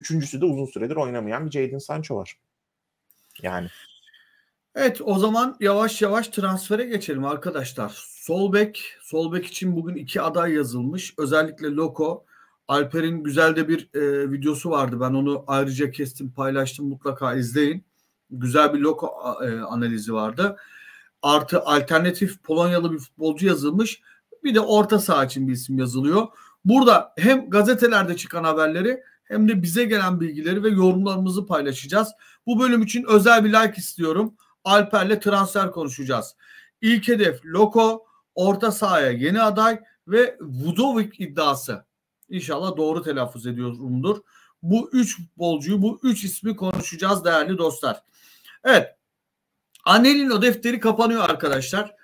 Üçüncüsü de uzun süredir oynamayan bir Jadon Sancho var. Yani. Evet o zaman yavaş yavaş transfere geçelim arkadaşlar. Sol bek, sol bek için bugün iki aday yazılmış. Özellikle Loko, Alper'in güzel de bir e, videosu vardı. Ben onu ayrıca kestim, paylaştım. Mutlaka izleyin. Güzel bir Loko e, analizi vardı. Artı alternatif Polonyalı bir futbolcu yazılmış. Bir de orta saha için bir isim yazılıyor. Burada hem gazetelerde çıkan haberleri hem de bize gelen bilgileri ve yorumlarımızı paylaşacağız. Bu bölüm için özel bir like istiyorum. Alper'le transfer konuşacağız. İlk hedef Loko, orta sahaya yeni aday ve Vudovic iddiası. İnşallah doğru telaffuz ediyorumdur. Bu üç bolcuyu, bu üç ismi konuşacağız değerli dostlar. Evet. Anelino defteri kapanıyor arkadaşlar.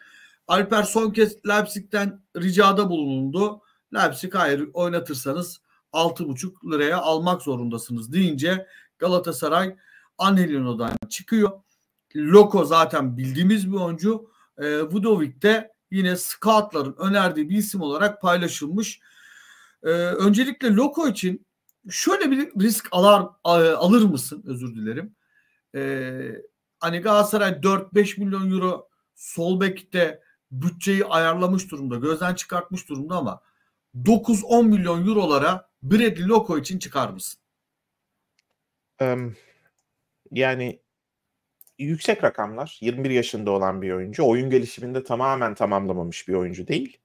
Alper son kez Leipzig'ten ricada bulundu. Leipzig hayır oynatırsanız 6,5 liraya almak zorundasınız deyince Galatasaray Anelino'dan çıkıyor. Loko zaten bildiğimiz bir oyuncu. E, Vudovic de yine scoutların önerdiği bir isim olarak paylaşılmış. E, öncelikle Loko için şöyle bir risk alar alır mısın? Özür dilerim. E, hani Galatasaray 4-5 milyon euro sol bekte bütçeyi ayarlamış durumda, gözden çıkartmış durumda ama 9-10 milyon eurolara Bradley Loko için çıkar mısın? Um, yani yüksek rakamlar. 21 yaşında olan bir oyuncu. Oyun gelişiminde tamamen tamamlamamış bir oyuncu değil.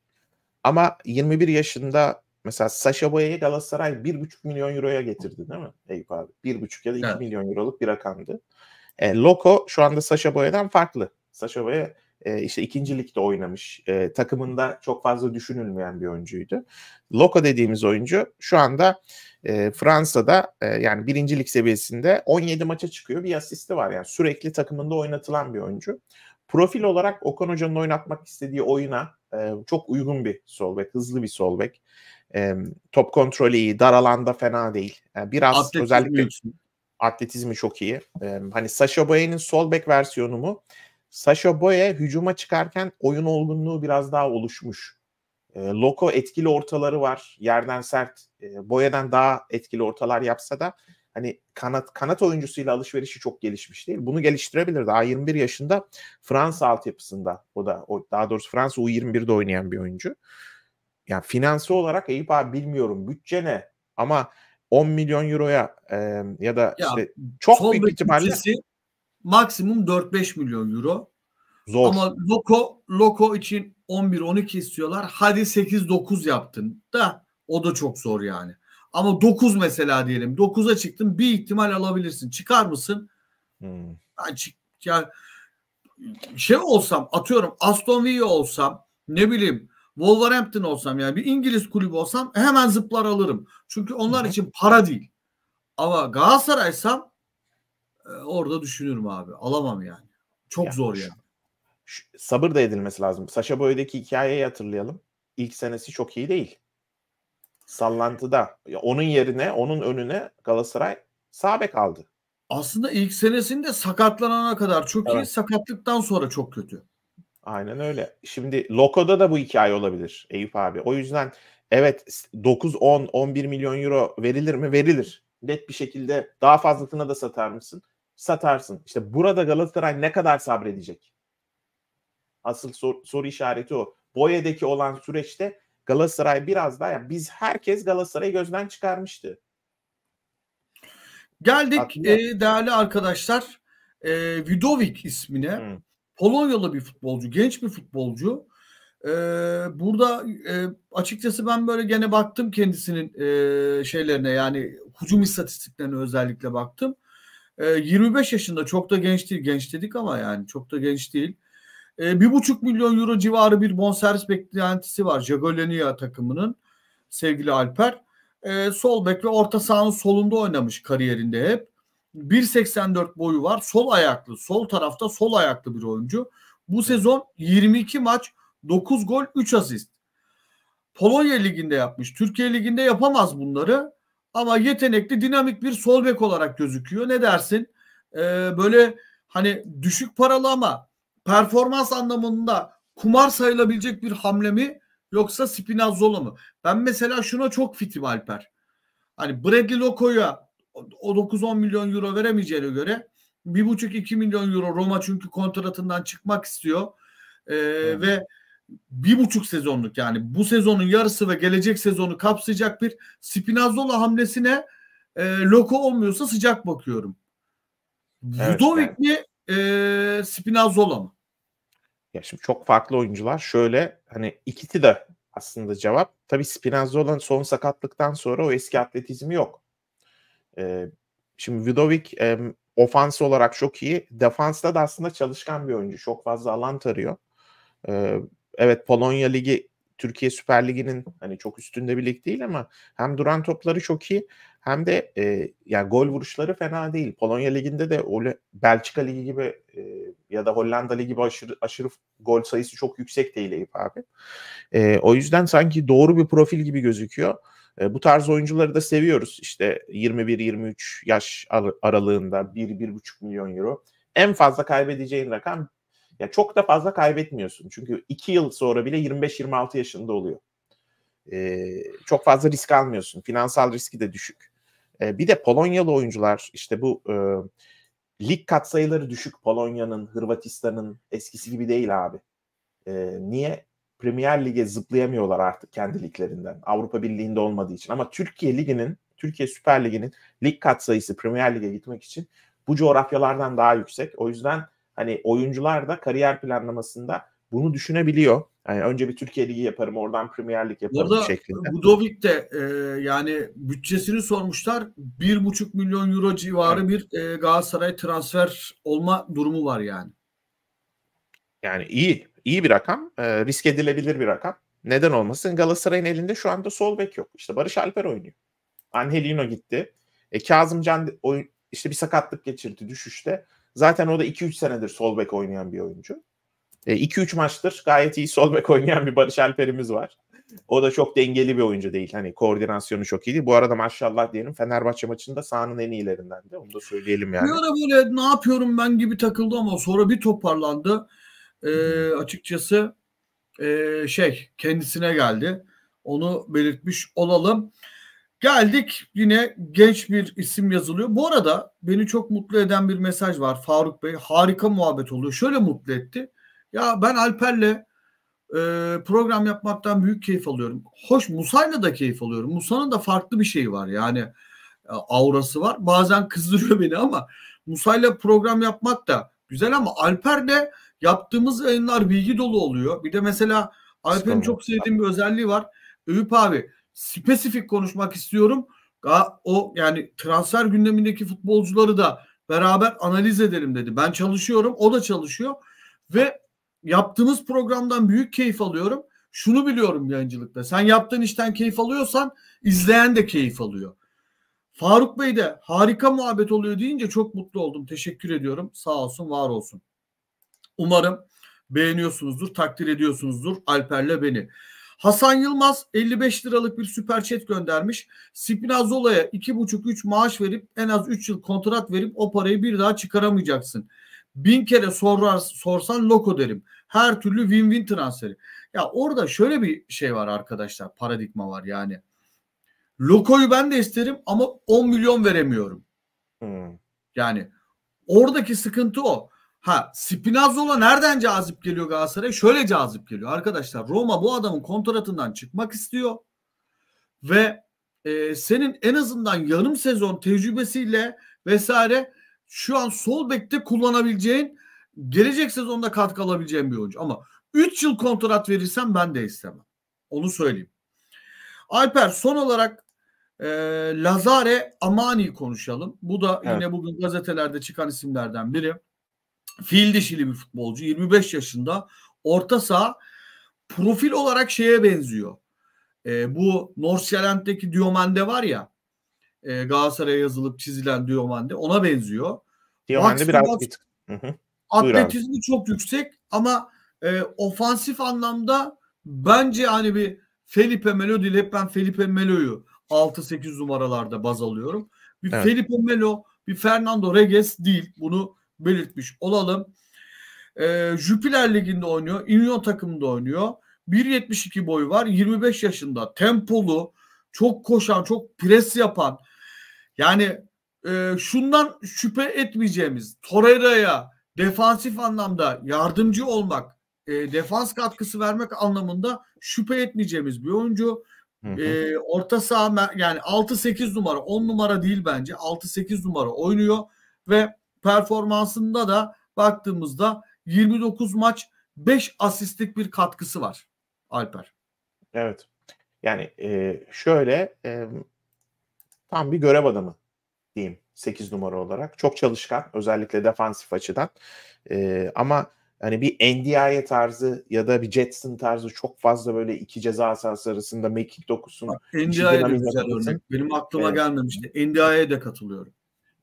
Ama 21 yaşında mesela Sasha Boya'yı Galatasaray 1,5 milyon euroya getirdi değil mi Eyüp abi? 1,5 ya da 2 evet. milyon euroluk bir rakamdı. E, Loko şu anda Sasha Boya'dan farklı. Sasha Boya e, işte ikincilikte oynamış. E, takımında çok fazla düşünülmeyen bir oyuncuydu. Loco dediğimiz oyuncu şu anda e, Fransa'da e, yani birincilik seviyesinde 17 maça çıkıyor. Bir asisti var yani sürekli takımında oynatılan bir oyuncu. Profil olarak Okan Hoca'nın oynatmak istediği oyuna e, çok uygun bir solbek, hızlı bir solbek. E, top kontrolü iyi, dar alanda fena değil. Yani biraz Atletizm özellikle atletizmi çok iyi. E, hani Sasha Boye'nin solbek versiyonu mu? Sasha Boye hücuma çıkarken oyun olgunluğu biraz daha oluşmuş. E, Loko etkili ortaları var. Yerden sert. E, Boye'den daha etkili ortalar yapsa da hani kanat kanat oyuncusuyla alışverişi çok gelişmiş değil. Bunu geliştirebilir. Daha 21 yaşında Fransa altyapısında o da o daha doğrusu Fransa U21'de oynayan bir oyuncu. Yani finansı olarak Eyüp abi bilmiyorum bütçe ne ama 10 milyon euroya e, ya da ya, işte çok büyük ihtimalle bütçesi, maksimum 4-5 milyon euro. Zor. Ama Loko, Loko için 11-12 istiyorlar. Hadi 8-9 yaptın da o da çok zor yani. Ama 9 mesela diyelim. 9'a çıktın bir ihtimal alabilirsin. Çıkar mısın? Hmm. Ben çık, yani şey olsam atıyorum Aston Villa olsam ne bileyim Wolverhampton olsam yani bir İngiliz kulübü olsam hemen zıplar alırım. Çünkü onlar hı için para değil. Ama Galatasaray'sam ee, orada düşünürüm abi. Alamam yani. Çok ya, zor yani. Şu, sabır da edilmesi lazım. Saşa Boy'daki hikayeyi hatırlayalım. İlk senesi çok iyi değil. Sallantıda. Onun yerine, onun önüne Galatasaray sağ bek aldı. Aslında ilk senesinde sakatlanana kadar çok evet. iyi, sakatlıktan sonra çok kötü. Aynen öyle. Şimdi Loko'da da bu hikaye olabilir Eyüp abi. O yüzden evet 9, 10, 11 milyon euro verilir mi? Verilir. Net bir şekilde daha fazlasına da satar mısın? satarsın. İşte burada Galatasaray ne kadar sabredecek? Asıl sor, soru işareti o. Boya'daki olan süreçte Galatasaray biraz daha yani biz herkes Galatasaray'ı gözden çıkarmıştı. Geldik e, değerli arkadaşlar e, Vidovic ismine. Hı. Polonyalı bir futbolcu, genç bir futbolcu. E, burada e, açıkçası ben böyle gene baktım kendisinin e, şeylerine yani hücum istatistiklerine özellikle baktım. E, ee, 25 yaşında çok da genç değil. Genç dedik ama yani çok da genç değil. E, buçuk milyon euro civarı bir bonservis beklentisi var Jagolenia takımının sevgili Alper. E, sol bek ve orta sahanın solunda oynamış kariyerinde hep. 1.84 boyu var. Sol ayaklı. Sol tarafta sol ayaklı bir oyuncu. Bu sezon 22 maç 9 gol 3 asist. Polonya liginde yapmış. Türkiye liginde yapamaz bunları ama yetenekli dinamik bir sol bek olarak gözüküyor. Ne dersin? Ee, böyle hani düşük paralı ama performans anlamında kumar sayılabilecek bir hamle mi yoksa Spinazzola mı? Ben mesela şuna çok fitim Alper. Hani Bradley Loco'ya o 9-10 milyon euro veremeyeceğine göre 1,5-2 milyon euro Roma çünkü kontratından çıkmak istiyor. Ee, hmm. Ve bir buçuk sezonluk yani bu sezonun yarısı ve gelecek sezonu kapsayacak bir Spinazzola hamlesine e, Loko olmuyorsa sıcak bakıyorum. Evet, yani. mi e, Spinazzola mı? Ya şimdi çok farklı oyuncular. Şöyle hani ikisi de aslında cevap. Tabii Spinazzola'nın son sakatlıktan sonra o eski atletizmi yok. E, şimdi Ludovic e, ofans olarak çok iyi. Defansta da aslında çalışkan bir oyuncu. Çok fazla alan tarıyor. E, evet Polonya Ligi Türkiye Süper Ligi'nin hani çok üstünde bir lig değil ama hem duran topları çok iyi hem de e, yani gol vuruşları fena değil. Polonya Ligi'nde de öyle Belçika Ligi gibi e, ya da Hollanda Ligi gibi aşırı, aşırı gol sayısı çok yüksek değil Eyüp abi. E, o yüzden sanki doğru bir profil gibi gözüküyor. E, bu tarz oyuncuları da seviyoruz. İşte 21-23 yaş ar- aralığında 1-1,5 milyon euro. En fazla kaybedeceğin rakam ya çok da fazla kaybetmiyorsun. Çünkü 2 yıl sonra bile 25-26 yaşında oluyor. E, çok fazla risk almıyorsun. Finansal riski de düşük. E, bir de Polonyalı oyuncular işte bu e, lig katsayıları düşük Polonya'nın, Hırvatistan'ın eskisi gibi değil abi. E, niye? Premier Lig'e zıplayamıyorlar artık kendi liglerinden. Avrupa Birliği'nde olmadığı için. Ama Türkiye Ligi'nin, Türkiye Süper Ligi'nin lig katsayısı Premier Lig'e gitmek için bu coğrafyalardan daha yüksek. O yüzden hani oyuncular da kariyer planlamasında bunu düşünebiliyor. Yani önce bir Türkiye Ligi yaparım, oradan Premier Lig yaparım Orada şeklinde. Budovic de e, yani bütçesini sormuşlar. 1,5 milyon euro civarı evet. bir e, Galatasaray transfer olma durumu var yani. Yani iyi, iyi bir rakam. E, risk edilebilir bir rakam. Neden olmasın? Galatasaray'ın elinde şu anda sol bek yok. İşte Barış Alper oynuyor. Angelino gitti. E, Kazımcan işte bir sakatlık geçirdi düşüşte. Zaten o da 2-3 senedir sol bek oynayan bir oyuncu. 2-3 e, maçtır gayet iyi sol bek oynayan bir Barış Alper'imiz var. O da çok dengeli bir oyuncu değil. Hani koordinasyonu çok iyi. Bu arada maşallah diyelim Fenerbahçe maçında sahanın en iyilerinden de. Onu da söyleyelim yani. Bir ara böyle ne yapıyorum ben gibi takıldı ama sonra bir toparlandı. Ee, açıkçası e, şey kendisine geldi. Onu belirtmiş olalım. Geldik yine genç bir isim yazılıyor. Bu arada beni çok mutlu eden bir mesaj var Faruk Bey. Harika muhabbet oluyor. Şöyle mutlu etti. Ya ben Alper'le e, program yapmaktan büyük keyif alıyorum. Hoş Musa'yla da keyif alıyorum. Musa'nın da farklı bir şeyi var yani e, aurası var. Bazen kızdırıyor beni ama Musa'yla program yapmak da güzel ama Alper'le yaptığımız yayınlar bilgi dolu oluyor. Bir de mesela Alper'in çok sevdiğim bir özelliği var. Övüp abi spesifik konuşmak istiyorum. O yani transfer gündemindeki futbolcuları da beraber analiz edelim dedi. Ben çalışıyorum, o da çalışıyor ve yaptığımız programdan büyük keyif alıyorum. Şunu biliyorum yayıncılıkta. Sen yaptığın işten keyif alıyorsan izleyen de keyif alıyor. Faruk Bey de harika muhabbet oluyor deyince çok mutlu oldum. Teşekkür ediyorum. Sağ olsun, var olsun. Umarım beğeniyorsunuzdur, takdir ediyorsunuzdur Alper'le beni. Hasan Yılmaz 55 liralık bir süper chat göndermiş. Spinazzola'ya 2,5-3 maaş verip en az 3 yıl kontrat verip o parayı bir daha çıkaramayacaksın. Bin kere sorar, sorsan loko derim. Her türlü win-win transferi. Ya orada şöyle bir şey var arkadaşlar. Paradigma var yani. Loko'yu ben de isterim ama 10 milyon veremiyorum. Hmm. Yani oradaki sıkıntı o. Ha Spinazzola nereden cazip geliyor Galatasaray'a? Şöyle cazip geliyor arkadaşlar. Roma bu adamın kontratından çıkmak istiyor. Ve e, senin en azından yarım sezon tecrübesiyle vesaire şu an sol bekte kullanabileceğin gelecek sezonda katkı alabileceğin bir oyuncu. Ama 3 yıl kontrat verirsen ben de istemem. Onu söyleyeyim. Alper son olarak e, Lazare Amani konuşalım. Bu da evet. yine bugün gazetelerde çıkan isimlerden biri. Fil dişili bir futbolcu. 25 yaşında. Orta saha profil olarak şeye benziyor. E, bu Norsialent'teki Diomande var ya e, Galatasaray'a yazılıp çizilen Diomande ona benziyor. Diomande biraz bir Atletizmi çok yüksek ama e, ofansif anlamda bence hani bir Felipe Melo değil hep ben Felipe Melo'yu 6-8 numaralarda baz alıyorum. Bir evet. Felipe Melo bir Fernando Reges değil. Bunu belirtmiş olalım. E, ee, Jüpiler Ligi'nde oynuyor. Union takımında oynuyor. 1.72 boyu var. 25 yaşında. Tempolu, çok koşan, çok pres yapan. Yani e, şundan şüphe etmeyeceğimiz Torreira'ya defansif anlamda yardımcı olmak, e, defans katkısı vermek anlamında şüphe etmeyeceğimiz bir oyuncu. Hı hı. E, orta saha yani 6-8 numara 10 numara değil bence 6-8 numara oynuyor ve performansında da baktığımızda 29 maç 5 asistlik bir katkısı var Alper. Evet. Yani e, şöyle e, tam bir görev adamı diyeyim 8 numara olarak. Çok çalışkan özellikle defansif açıdan. E, ama hani bir NDI'ye tarzı ya da bir Jetson tarzı çok fazla böyle iki ceza sahası arasında mekik dokusunu. NDI'ye de güzel örnek. Benim aklıma evet. gelmemişti. NDI'ye de katılıyorum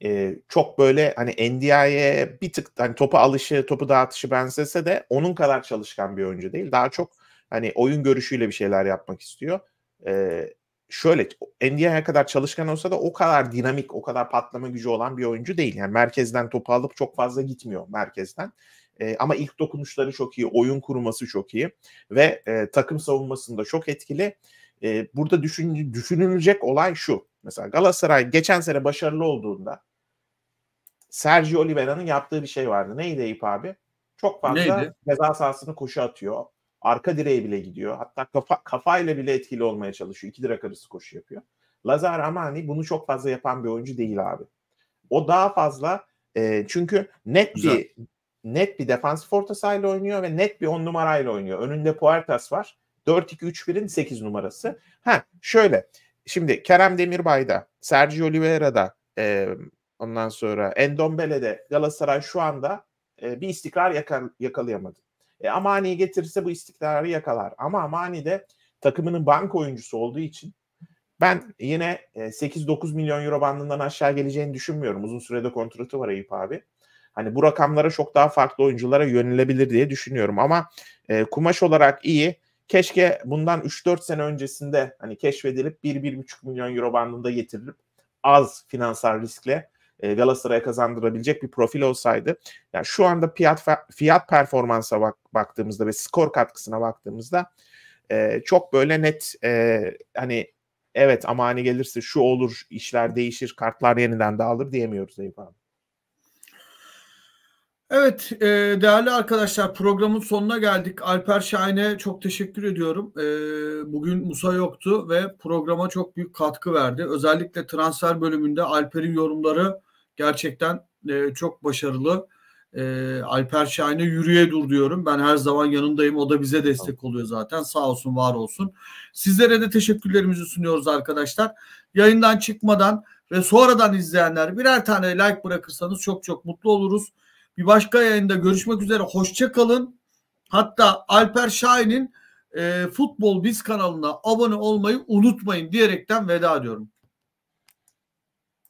e, çok böyle hani NDI'ye bir tık hani topu alışı, topu dağıtışı benzese de onun kadar çalışkan bir oyuncu değil. Daha çok hani oyun görüşüyle bir şeyler yapmak istiyor. E, şöyle NDI'ye kadar çalışkan olsa da o kadar dinamik, o kadar patlama gücü olan bir oyuncu değil. Yani merkezden topu alıp çok fazla gitmiyor merkezden. E, ama ilk dokunuşları çok iyi, oyun kurması çok iyi ve e, takım savunmasında çok etkili. E, burada düşün, düşünülecek olay şu. Mesela Galatasaray geçen sene başarılı olduğunda Sergio Oliveira'nın yaptığı bir şey vardı. Neydi Eyüp abi? Çok fazla Neydi? ceza sahasını koşu atıyor. Arka direğe bile gidiyor. Hatta kafa, kafayla bile etkili olmaya çalışıyor. İki direk arası koşu yapıyor. Lazar Amani bunu çok fazla yapan bir oyuncu değil abi. O daha fazla e, çünkü net Güzel. bir net bir defansif ortasıyla oynuyor ve net bir on numarayla oynuyor. Önünde Puertas var. 4-2-3-1'in 8 numarası. Ha şöyle Şimdi Kerem Demirbay'da, Sergio Oliveira'da, e, ondan sonra Endombele'de Galatasaray şu anda e, bir istikrar yakal yakalayamadı. E, Amani'yi getirirse bu istikrarı yakalar. Ama Amani de takımının bank oyuncusu olduğu için ben yine 8-9 e, milyon euro bandından aşağı geleceğini düşünmüyorum. Uzun sürede kontratı var Eyüp abi. Hani bu rakamlara çok daha farklı oyunculara yönelebilir diye düşünüyorum. Ama e, kumaş olarak iyi. Keşke bundan 3-4 sene öncesinde hani keşfedilip 1-1,5 milyon euro bandında getirilip az finansal riskle e, Galatasaray'a kazandırabilecek bir profil olsaydı. Yani şu anda fiyat fiyat performansa bak, baktığımızda ve skor katkısına baktığımızda e, çok böyle net e, hani evet ama hani gelirse şu olur, işler değişir, kartlar yeniden dağılır diyemiyoruz Eyüp abi. Evet e, değerli arkadaşlar programın sonuna geldik. Alper Şahin'e çok teşekkür ediyorum. E, bugün Musa yoktu ve programa çok büyük katkı verdi. Özellikle transfer bölümünde Alper'in yorumları gerçekten e, çok başarılı. E, Alper Şahin'e yürüye dur diyorum. Ben her zaman yanındayım. O da bize destek oluyor zaten. Sağ olsun, var olsun. Sizlere de teşekkürlerimizi sunuyoruz arkadaşlar. Yayından çıkmadan ve sonradan izleyenler birer tane like bırakırsanız çok çok mutlu oluruz. Bir başka yayında görüşmek üzere. Hoşça kalın. Hatta Alper Şahin'in e, Futbol Biz kanalına abone olmayı unutmayın diyerekten veda ediyorum.